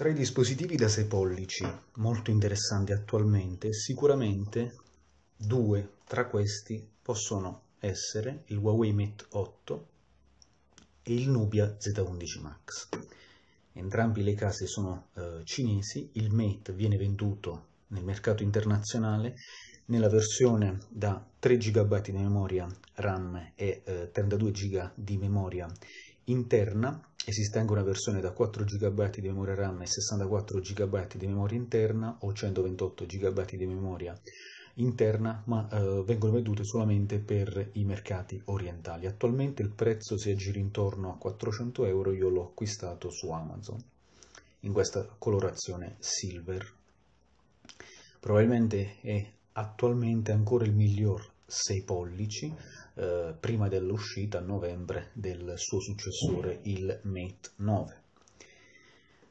Tra i dispositivi da 6 pollici molto interessanti attualmente, sicuramente due tra questi possono essere il Huawei Mate 8 e il Nubia Z11 Max. Entrambi le case sono eh, cinesi, il Mate viene venduto nel mercato internazionale nella versione da 3 GB di memoria RAM e eh, 32 GB di memoria interna esiste anche una versione da 4 GB di memoria RAM e 64 GB di memoria interna o 128 GB di memoria interna, ma eh, vengono vendute solamente per i mercati orientali. Attualmente il prezzo si aggira intorno a 400 euro, io l'ho acquistato su Amazon in questa colorazione silver. Probabilmente è attualmente ancora il miglior 6 pollici, eh, prima dell'uscita a novembre del suo successore, il Mate 9.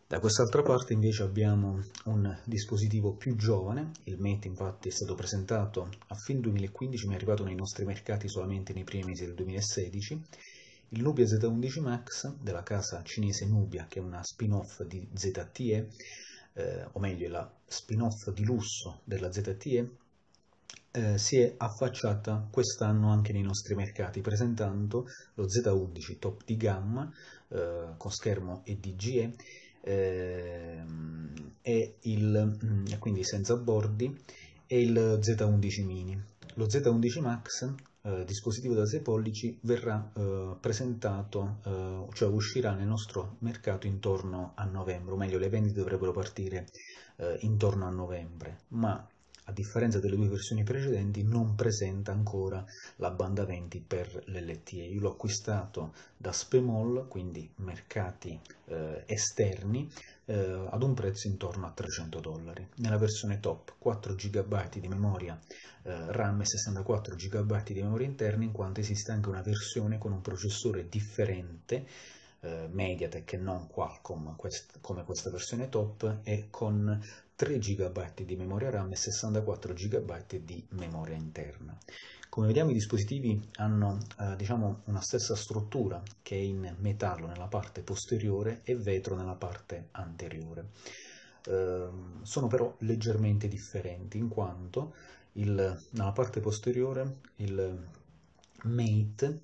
Da quest'altra parte invece abbiamo un dispositivo più giovane, il Mate infatti è stato presentato a fine 2015 ma è arrivato nei nostri mercati solamente nei primi mesi del 2016, il Nubia Z11 Max della casa cinese Nubia che è una spin-off di ZTE, eh, o meglio è la spin-off di lusso della ZTE, eh, si è affacciata quest'anno anche nei nostri mercati, presentando lo Z11 top di gamma eh, con schermo EDGE eh, e il, mm, quindi senza bordi e il Z11 mini. Lo Z11 Max eh, dispositivo da 6 pollici verrà eh, presentato, eh, cioè uscirà nel nostro mercato intorno a novembre, o meglio le vendite dovrebbero partire eh, intorno a novembre, ma a differenza delle due versioni precedenti, non presenta ancora la banda 20 per l'LTE. Io l'ho acquistato da Spemol, quindi mercati eh, esterni, eh, ad un prezzo intorno a 300 dollari. Nella versione top 4 GB di memoria eh, RAM e 64 GB di memoria interna, in quanto esiste anche una versione con un processore differente eh, Mediatek e non Qualcomm quest come questa versione top e con 3 GB di memoria RAM e 64 GB di memoria interna. Come vediamo i dispositivi hanno eh, diciamo una stessa struttura che è in metallo nella parte posteriore e vetro nella parte anteriore. Eh, sono però leggermente differenti in quanto il, nella parte posteriore il Mate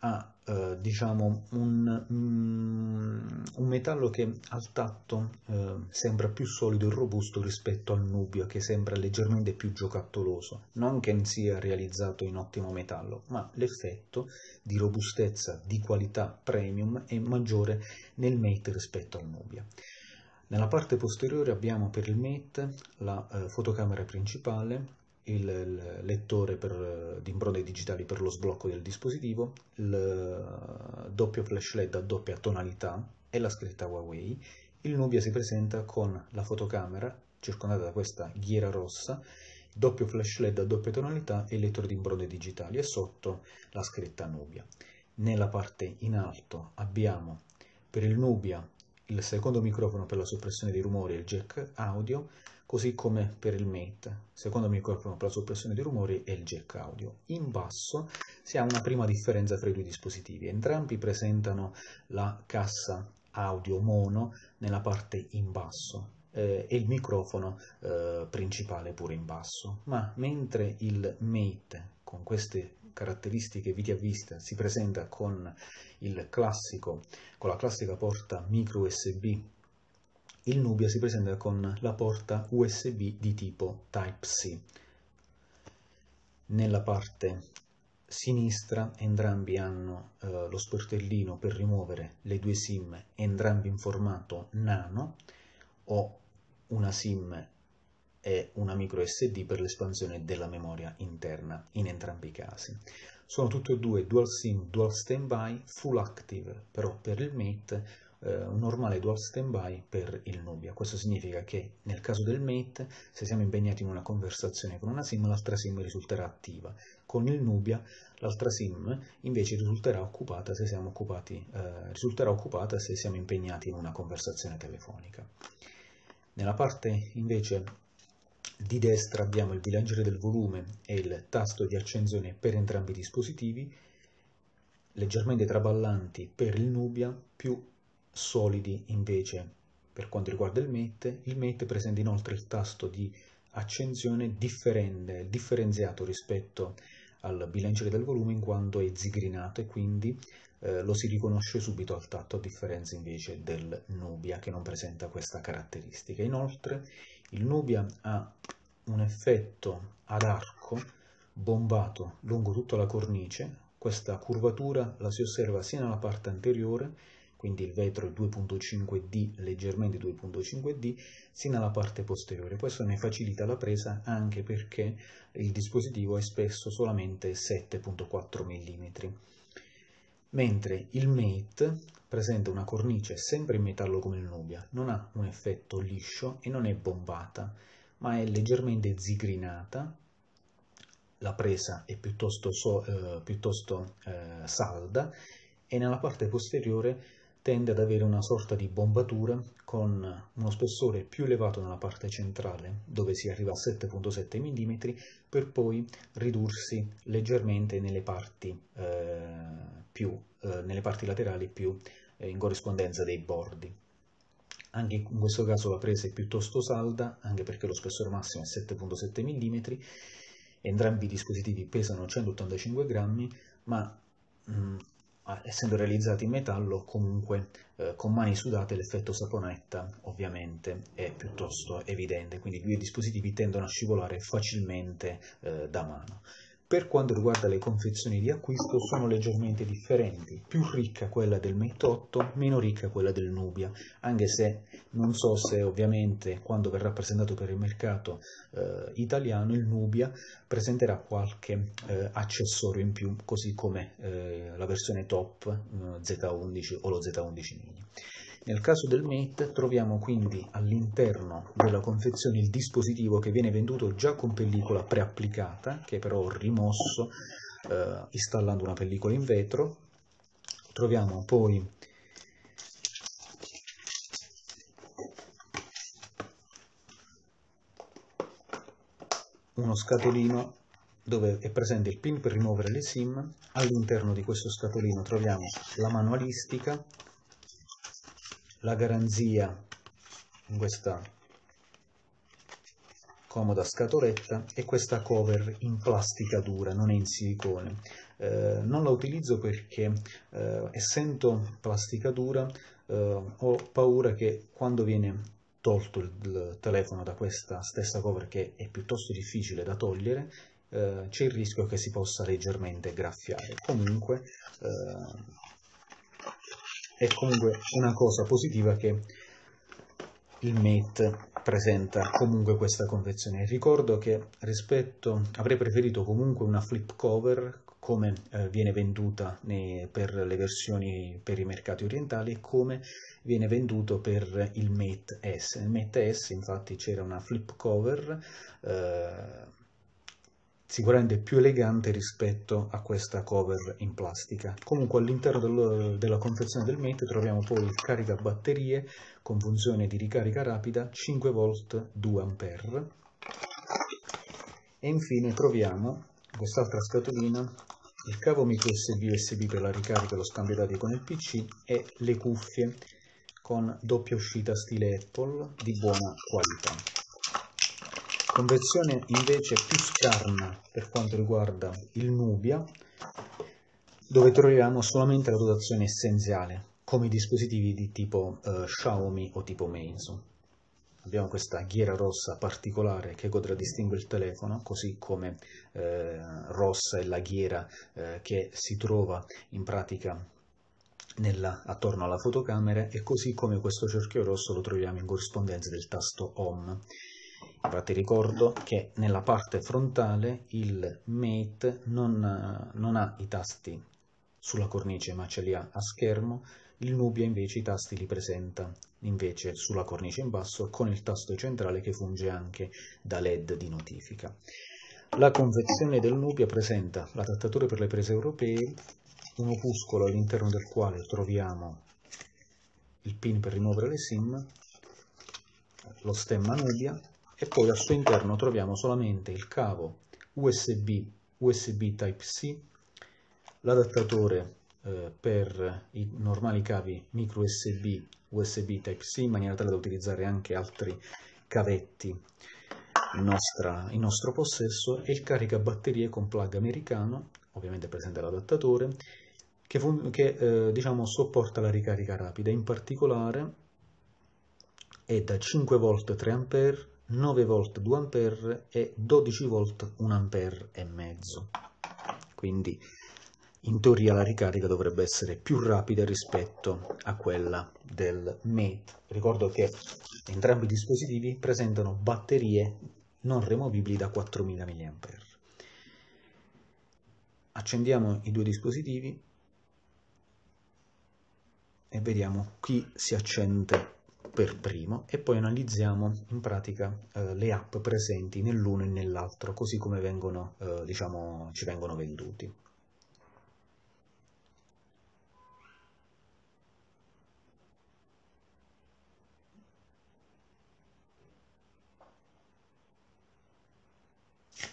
ha eh, diciamo un, mm, un, metallo che al tatto eh, sembra più solido e robusto rispetto al nubio che sembra leggermente più giocattoloso non che sia realizzato in ottimo metallo ma l'effetto di robustezza di qualità premium è maggiore nel mate rispetto al nubio nella parte posteriore abbiamo per il mate la eh, fotocamera principale il lettore per, di imbrode digitali per lo sblocco del dispositivo, il doppio flash LED a doppia tonalità e la scritta Huawei. Il Nubia si presenta con la fotocamera circondata da questa ghiera rossa, doppio flash LED a doppia tonalità e il lettore di imbrode digitali e sotto la scritta Nubia. Nella parte in alto abbiamo per il Nubia il secondo microfono per la soppressione dei rumori e il jack audio, così come per il Mate, secondo microfono per la soppressione dei rumori e il jack audio. In basso si ha una prima differenza tra i due dispositivi, entrambi presentano la cassa audio mono nella parte in basso eh, e il microfono eh, principale pure in basso, ma mentre il Mate con queste caratteristiche video a vista si presenta con, classico, con la classica porta micro USB il Nubia si presenta con la porta USB di tipo Type-C. Nella parte sinistra entrambi hanno eh, lo sportellino per rimuovere le due SIM, entrambi in formato nano o una SIM e una micro SD per l'espansione della memoria interna in entrambi i casi. Sono tutte e due dual SIM, dual standby, full active, però per il Mate eh, un normale dual standby per il Nubia. Questo significa che nel caso del mate, se siamo impegnati in una conversazione con una sim, l'altra sim risulterà attiva. Con il Nubia, l'altra sim invece risulterà occupata, se siamo, occupati, eh, risulterà occupata se siamo impegnati in una conversazione telefonica. Nella parte invece di destra abbiamo il bilanciere del volume e il tasto di accensione per entrambi i dispositivi, leggermente traballanti per il Nubia, più solidi invece per quanto riguarda il Mate. Il Mate presenta inoltre il tasto di accensione differenziato rispetto al bilanciere del volume in quanto è zigrinato e quindi eh, lo si riconosce subito al tatto a differenza invece del Nubia che non presenta questa caratteristica. Inoltre il Nubia ha un effetto ad arco bombato lungo tutta la cornice, questa curvatura la si osserva sia nella parte anteriore quindi il vetro 2.5D, leggermente 2.5D, sino alla parte posteriore. Questo ne facilita la presa anche perché il dispositivo è spesso solamente 7.4 mm. Mentre il Mate presenta una cornice sempre in metallo come il Nubia, non ha un effetto liscio e non è bombata, ma è leggermente zigrinata la presa è piuttosto, so, eh, piuttosto eh, salda e nella parte posteriore tende ad avere una sorta di bombatura con uno spessore più elevato nella parte centrale, dove si arriva a 7.7 mm, per poi ridursi leggermente nelle parti, eh, più, eh, nelle parti laterali più eh, in corrispondenza dei bordi. Anche in questo caso la presa è piuttosto salda, anche perché lo spessore massimo è 7.7 mm, entrambi i dispositivi pesano 185 grammi, ma mh, mm, essendo realizzati in metallo, comunque eh, con mani sudate l'effetto saponetta ovviamente è piuttosto evidente, quindi i due dispositivi tendono a scivolare facilmente eh, da mano. Per quanto riguarda le confezioni di acquisto sono leggermente differenti, più ricca quella del Mate 8, meno ricca quella del Nubia, anche se non so se ovviamente quando verrà presentato per il mercato eh, italiano il Nubia presenterà qualche eh, accessorio in più, così come eh, la versione top eh, Z11 o lo Z11 mini. Nel caso del Mate troviamo quindi all'interno della confezione il dispositivo che viene venduto già con pellicola preapplicata, che però ho rimosso eh, installando una pellicola in vetro. Troviamo poi uno scatolino dove è presente il pin per rimuovere le sim, all'interno di questo scatolino troviamo la manualistica, la garanzia in questa comoda scatoletta e questa cover in plastica dura, non è in silicone. Eh, non la utilizzo perché eh, essendo plastica dura eh, ho paura che quando viene tolto il, telefono da questa stessa cover che è piuttosto difficile da togliere eh, c'è il rischio che si possa leggermente graffiare. Comunque eh, è comunque una cosa positiva che il Mate presenta comunque questa confezione. Ricordo che rispetto avrei preferito comunque una flip cover come eh, viene venduta nei, per le versioni per i mercati orientali e come viene venduto per il Mate S. Nel Mate S infatti c'era una flip cover eh, sicuramente più elegante rispetto a questa cover in plastica. Comunque all'interno del, della confezione del Mate troviamo poi il caricabatterie con funzione di ricarica rapida 5V 2A e infine troviamo in quest'altra scatolina il cavo micro USB USB per la ricarica e lo scambio dati con il PC e le cuffie con doppia uscita stile Apple di buona qualità conversione invece più scarna per quanto riguarda il Nubia, dove troviamo solamente la dotazione essenziale, come i dispositivi di tipo eh, Xiaomi o tipo Meizu. Abbiamo questa ghiera rossa particolare che contraddistingue il telefono, così come eh, rossa è la ghiera eh, che si trova in pratica nella, attorno alla fotocamera e così come questo cerchio rosso lo troviamo in corrispondenza del tasto Home infatti ricordo che nella parte frontale il Mate non, eh, non ha i tasti sulla cornice ma ce li ha a schermo, il Nubia invece i tasti li presenta invece sulla cornice in basso con il tasto centrale che funge anche da LED di notifica. La confezione del Nubia presenta l'adattatore per le prese europee, un opuscolo all'interno del quale troviamo il pin per rimuovere le SIM, lo stemma Nubia e poi al suo interno troviamo solamente il cavo USB, USB Type-C, l'adattatore eh, per i normali cavi micro USB, USB Type-C, in maniera tale da utilizzare anche altri cavetti in, nostra, in nostro possesso, e il caricabatterie con plug americano, ovviamente presente l'adattatore, che, che eh, diciamo, sopporta la ricarica rapida, in particolare è da 5 v 3 a 9 v 2 a e 12 v 1 a e mezzo quindi in teoria la ricarica dovrebbe essere più rapida rispetto a quella del Mate ricordo che entrambi i dispositivi presentano batterie non removibili da 4000 mAh accendiamo i due dispositivi e vediamo chi si accende per primo e poi analizziamo in pratica eh, le app presenti nell'uno e nell'altro così come vengono, eh, diciamo, ci vengono venduti.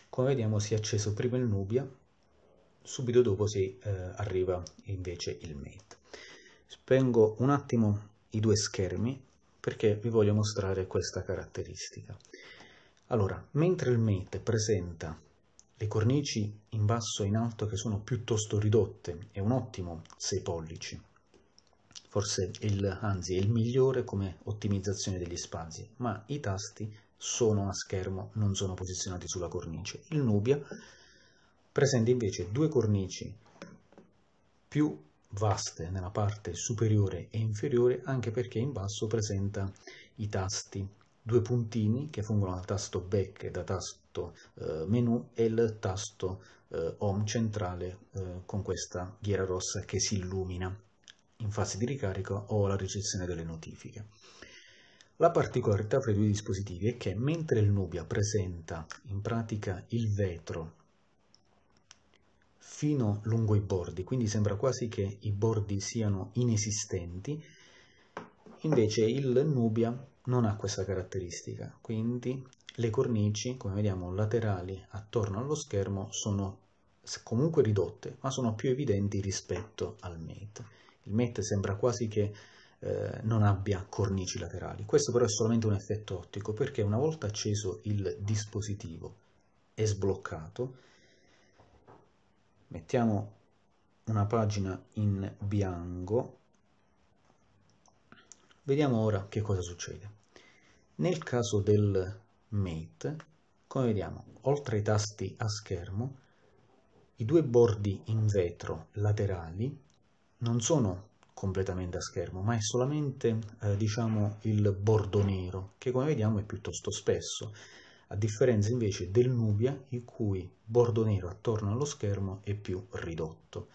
Come vediamo si è acceso prima il Nubia, subito dopo si eh, arriva invece il Mate. Spengo un attimo i due schermi perché vi voglio mostrare questa caratteristica. Allora, mentre il Mate presenta le cornici in basso e in alto che sono piuttosto ridotte, è un ottimo 6 pollici, forse il, anzi è il migliore come ottimizzazione degli spazi, ma i tasti sono a schermo, non sono posizionati sulla cornice. Il Nubia presenta invece due cornici più vaste nella parte superiore e inferiore anche perché in basso presenta i tasti due puntini che fungono dal tasto back e da tasto eh, menu e il tasto eh, home centrale eh, con questa ghiera rossa che si illumina in fase di ricarica o la ricezione delle notifiche. La particolarità fra i due dispositivi è che mentre il Nubia presenta in pratica il vetro fino lungo i bordi, quindi sembra quasi che i bordi siano inesistenti, invece il Nubia non ha questa caratteristica, quindi le cornici, come vediamo, laterali attorno allo schermo sono comunque ridotte, ma sono più evidenti rispetto al Mate. Il Mate sembra quasi che eh, non abbia cornici laterali. Questo però è solamente un effetto ottico, perché una volta acceso il dispositivo e sbloccato, mettiamo una pagina in bianco vediamo ora che cosa succede nel caso del mate come vediamo oltre ai tasti a schermo i due bordi in vetro laterali non sono completamente a schermo ma è solamente eh, diciamo il bordo nero che come vediamo è piuttosto spesso a differenza invece del Nubia il cui bordo nero attorno allo schermo è più ridotto.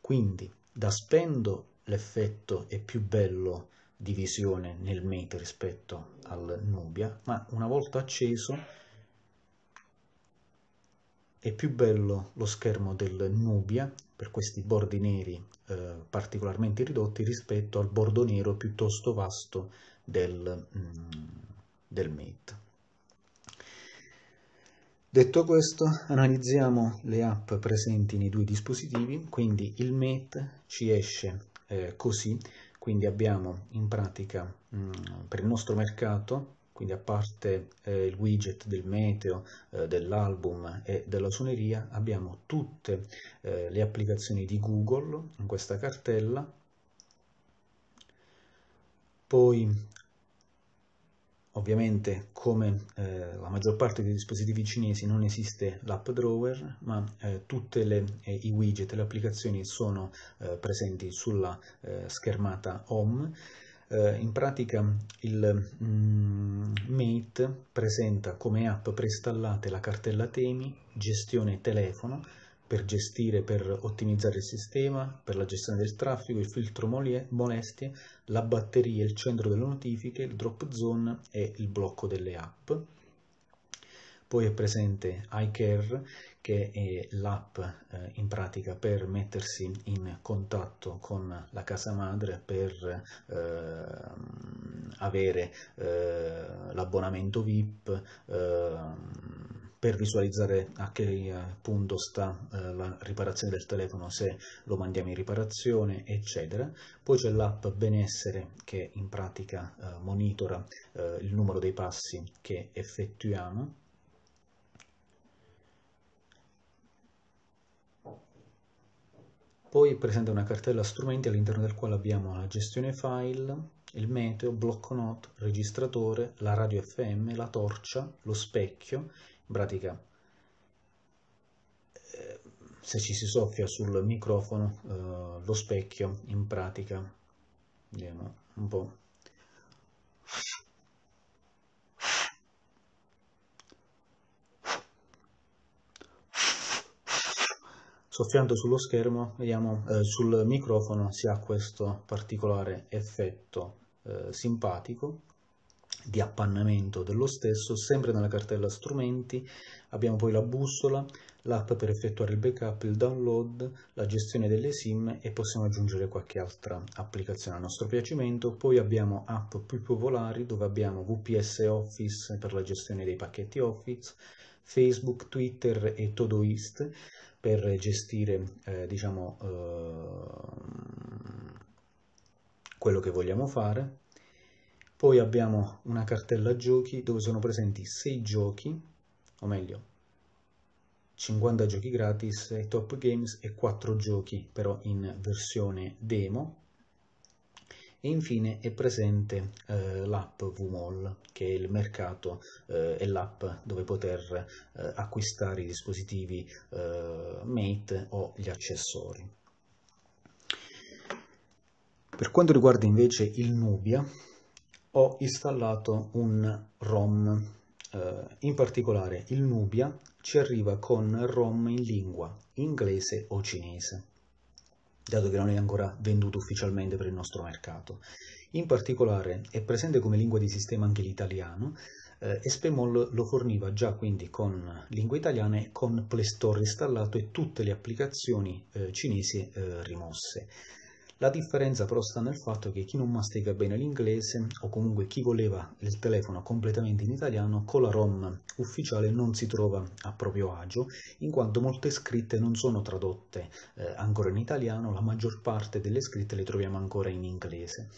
Quindi da spendo l'effetto è più bello di visione nel Mate rispetto al Nubia, ma una volta acceso è più bello lo schermo del Nubia per questi bordi neri eh, particolarmente ridotti rispetto al bordo nero piuttosto vasto del, mm, del Mate. Detto questo, analizziamo le app presenti nei due dispositivi, quindi il Mate ci esce eh, così, quindi abbiamo in pratica mh, mm, per il nostro mercato, quindi a parte eh, il widget del meteo, eh, dell'album e della suoneria, abbiamo tutte eh, le applicazioni di Google in questa cartella, poi Ovviamente, come eh, la maggior parte dei dispositivi cinesi, non esiste l'app drawer, ma eh, tutti eh, i widget e le applicazioni sono eh, presenti sulla eh, schermata home. Eh, in pratica il mm, Mate presenta come app preinstallate la cartella temi, gestione telefono, per gestire, per ottimizzare il sistema, per la gestione del traffico, il filtro molestie, la batteria, il centro delle notifiche, il drop zone e il blocco delle app. Poi è presente iCare che è l'app eh, in pratica per mettersi in contatto con la casa madre per eh, avere eh, l'abbonamento VIP ehm, per visualizzare a che eh, punto sta eh, la riparazione del telefono se lo mandiamo in riparazione eccetera poi c'è l'app benessere che in pratica eh, monitora eh, il numero dei passi che effettuiamo poi presenta una cartella strumenti all'interno del quale abbiamo la gestione file, il meteo, blocco note, registratore, la radio FM, la torcia, lo specchio in pratica eh, se ci si soffia sul microfono eh, lo specchio in pratica vediamo un po' soffiando sullo schermo vediamo eh, sul microfono si ha questo particolare effetto eh, simpatico di appannamento dello stesso, sempre nella cartella strumenti abbiamo poi la bussola, l'app per effettuare il backup, il download, la gestione delle sim e possiamo aggiungere qualche altra applicazione a nostro piacimento, poi abbiamo app più popolari dove abbiamo VPS Office per la gestione dei pacchetti Office, Facebook, Twitter e Todoist per gestire eh, diciamo, eh, quello che vogliamo fare poi abbiamo una cartella giochi dove sono presenti 6 giochi, o meglio 50 giochi gratis top games e 4 giochi però in versione demo e infine è presente eh, l'app Vmall che è il mercato eh, e l'app dove poter eh, acquistare i dispositivi eh, Mate o gli accessori. Per quanto riguarda invece il Nubia, ho installato un ROM, eh, in particolare il Nubia ci arriva con ROM in lingua inglese o cinese, dato che non è ancora venduto ufficialmente per il nostro mercato. In particolare è presente come lingua di sistema anche l'italiano, eh, Espemol lo forniva già quindi con lingua italiana e con Play Store installato e tutte le applicazioni eh, cinesi eh, rimosse. La differenza però sta nel fatto che chi non mastica bene l'inglese, o comunque chi voleva il telefono completamente in italiano, con la ROM ufficiale non si trova a proprio agio, in quanto molte scritte non sono tradotte eh, ancora in italiano, la maggior parte delle scritte le troviamo ancora in inglese.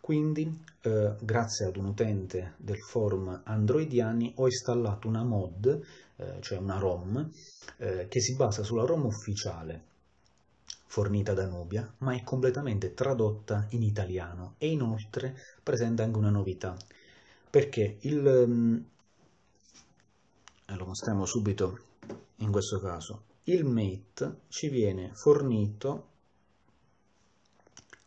Quindi, eh, grazie ad un utente del forum androidiani, ho installato una mod, eh, cioè una ROM, eh, che si basa sulla ROM ufficiale fornita da Nubia, ma è completamente tradotta in italiano e inoltre presenta anche una novità, perché il... Mm, lo mostriamo subito in questo caso. Il Mate ci viene fornito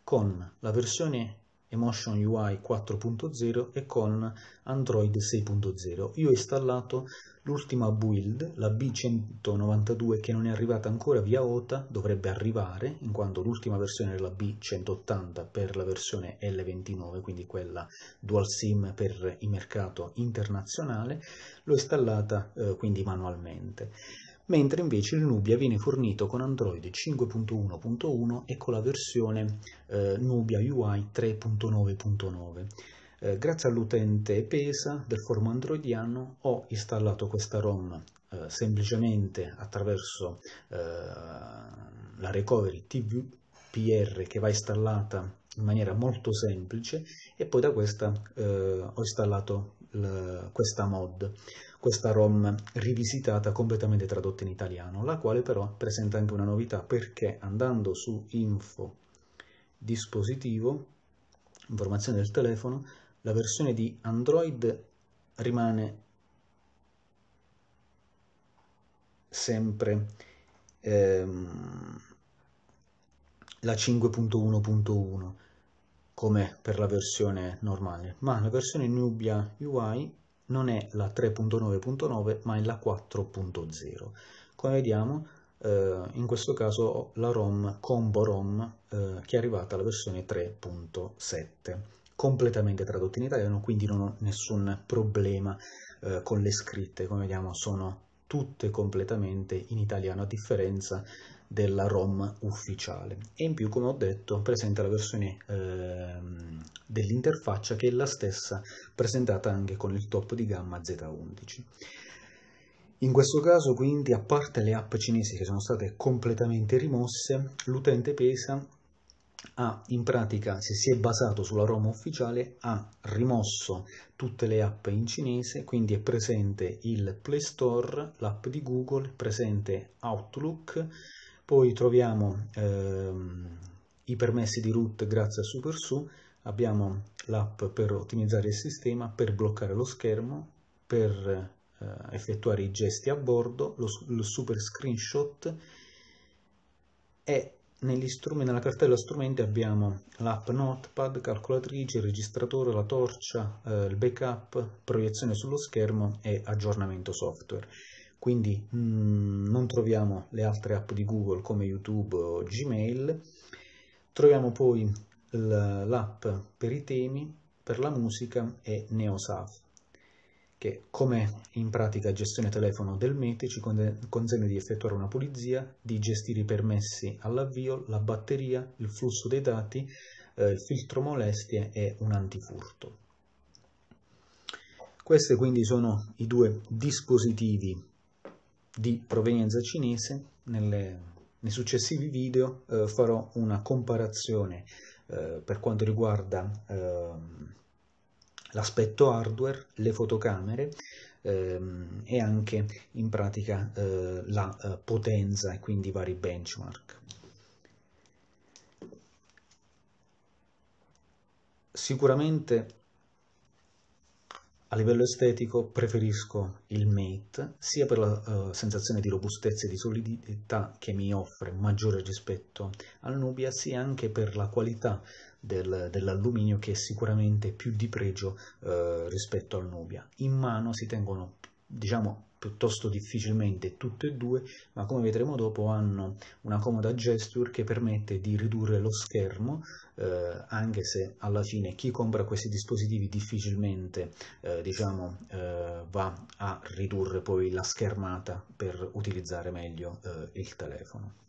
con la versione Emotion UI 4.0 e con Android 6.0. Io ho installato l'ultima build, la B192 che non è arrivata ancora via OTA, dovrebbe arrivare in quanto l'ultima versione è la B180 per la versione L29, quindi quella dual SIM per il mercato internazionale, l'ho installata eh, quindi manualmente mentre invece il Nubia viene fornito con Android 5.1.1 e con la versione eh, Nubia UI 3.9.9. Eh, grazie all'utente PESA del forum androidiano ho installato questa ROM eh, semplicemente attraverso eh, la recovery TVPR che va installata in maniera molto semplice e poi da questa eh, ho installato questa mod, questa ROM rivisitata completamente tradotta in italiano, la quale però presenta anche una novità perché andando su info dispositivo, informazione del telefono, la versione di Android rimane sempre ehm, la 5.1.1 come per la versione normale, ma la versione Nubia UI non è la 3.9.9 ma è la 4.0. Come vediamo eh, in questo caso la ROM, combo ROM, eh, che è arrivata alla versione 3.7, completamente tradotta in italiano, quindi non ho nessun problema eh, con le scritte, come vediamo sono tutte completamente in italiano, a differenza della ROM ufficiale e in più come ho detto presenta la versione eh, dell'interfaccia che è la stessa presentata anche con il top di gamma Z11 in questo caso quindi a parte le app cinesi che sono state completamente rimosse l'utente pesa ha in pratica, se si è basato sulla ROM ufficiale, ha rimosso tutte le app in cinese, quindi è presente il Play Store, l'app di Google, presente Outlook, poi troviamo ehm, i permessi di root grazie a SuperSU, abbiamo l'app per ottimizzare il sistema, per bloccare lo schermo, per eh, effettuare i gesti a bordo, lo, lo super screenshot e nella cartella strumenti abbiamo l'app Notepad, calcolatrice, registratore, la torcia, eh, il backup, proiezione sullo schermo e aggiornamento software quindi mh, mm, non troviamo le altre app di Google come YouTube o Gmail. Troviamo poi l'app per i temi, per la musica e NeoSAF che come in pratica gestione telefono del Mete ci consente di effettuare una pulizia, di gestire i permessi all'avvio, la batteria, il flusso dei dati, eh, il filtro molestie e un antifurto. Questi quindi sono i due dispositivi di provenienza cinese, nelle, nei successivi video eh, farò una comparazione eh, per quanto riguarda ehm, l'aspetto hardware, le fotocamere ehm, e anche in pratica eh, la eh, potenza e quindi vari benchmark. Sicuramente a livello estetico preferisco il Mate sia per la uh, sensazione di robustezza e di solidità che mi offre maggiore rispetto al Nubia, sia anche per la qualità del, dell'alluminio che è sicuramente più di pregio uh, rispetto al Nubia. In mano si tengono diciamo piuttosto difficilmente tutte e due, ma come vedremo dopo hanno una comoda gesture che permette di ridurre lo schermo, eh, anche se alla fine chi compra questi dispositivi difficilmente eh, diciamo, eh, va a ridurre poi la schermata per utilizzare meglio eh, il telefono.